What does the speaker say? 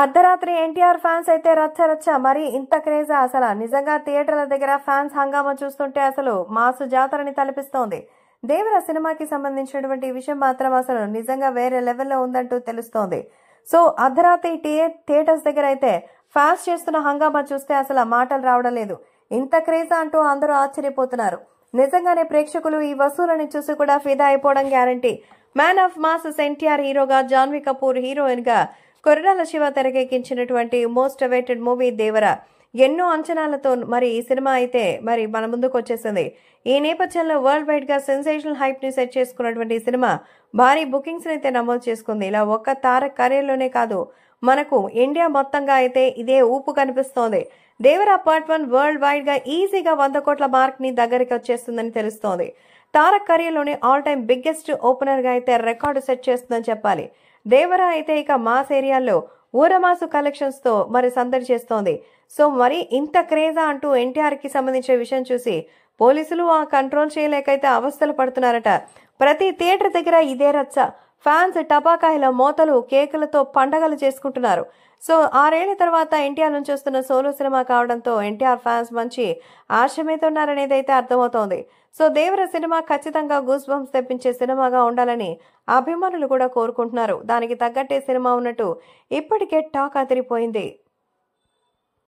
అర్ధరాత్రి ఎన్టీఆర్ ఫ్యాన్స్ అయితే రచ్చ రచ్చ మరి ఇంత క్రేజా అసలు నిజంగా థియేటర్ల దగ్గర ఫ్యాన్స్ హంగామా చూస్తుంటే అసలు మాసు జాతరని తలపిస్తోంది దేవర సినిమాకి సంబంధించినటువంటి విషయం మాత్రం అసలు నిజంగా వేరే లెవెల్లో ఉందంటూ తెలుస్తోంది సో అర్ధరాత్రి థియేటర్స్ దగ్గర అయితే ఫ్యాన్స్ చేస్తున్న హంగామా చూస్తే అసలు మాటలు రావడం లేదు ఇంత క్రేజా అంటూ అందరూ ఆశ్చర్యపోతున్నారు నిజంగానే ప్రేక్షకులు ఈ వసూలని చూసి కూడా ఫిదా అయిపోవడం guarantee man of mass NTR హీరోగా జాన్వీ కపూర్ హీరోయిన్ గా కొరడాల శివ తెరకెక్కించినటువంటి మోస్ట్ అవైటెడ్ మూవీ దేవర ఎన్నో అంచనాలతో మరి ఈ సినిమా అయితే మరి మన ముందుకు వచ్చేసింది ఈ నేపథ్యంలో వరల్డ్ వైడ్ గా సెన్సేషనల్ హైప్ ని సెట్ చేసుకున్నటువంటి సినిమా భారీ బుకింగ్స్ అయితే నమోదు చేసుకుంది ఇలా ఒక్క తార కెరీర్లోనే కాదు మనకు ఇండియా మొత్తంగా అయితే ఇదే ఊపు కనిపిస్తోంది Devara part one world wide గా ఈజీగా వంద కోట్ల మార్క్ ని దగ్గరికి వచ్చేస్తుందని తెలుస్తోంది తారక్ కెరీర్లోనే ఆల్ టైమ్ బిగ్గెస్ట్ ఓపెనర్ గా అయితే రికార్డు సెట్ చేస్తుందని చెప్పాలి దేవరా అయితే ఇక మాస్ ఏరియాలో ఊరమాసు కలెక్షన్స్తో మరి సందడి చేస్తోంది సో మరి ఇంత క్రేజా అంటూ ఎన్టీఆర్కి సంబంధించిన విషయం చూసి పోలీసులు ఆ కంట్రోల్ చేయలేకైతే అవస్థలు పడుతున్నారట ప్రతి థియేటర్ దగ్గర ఇదే రచ్చ ఫ్యాన్స్ టపాకాయల మోతలు కేకులతో పండగలు చేసుకుంటున్నారు సో ఆరేళ్ల తర్వాత ఎన్టీఆర్ నుంచి వస్తున్న సోలో సినిమా కావడంతో ఎన్టీఆర్ ఫ్యాన్స్ మంచి ఉన్నారనేది అయితే అర్థమవుతోంది సో దేవర సినిమా ఖచ్చితంగా గూస్ బంప్స్ తెప్పించే సినిమాగా ఉండాలని అభిమానులు కూడా కోరుకుంటున్నారు దానికి తగ్గట్టే సినిమా ఉన్నట్టు ఇప్పటికే టాక్ అదిరిపోయింది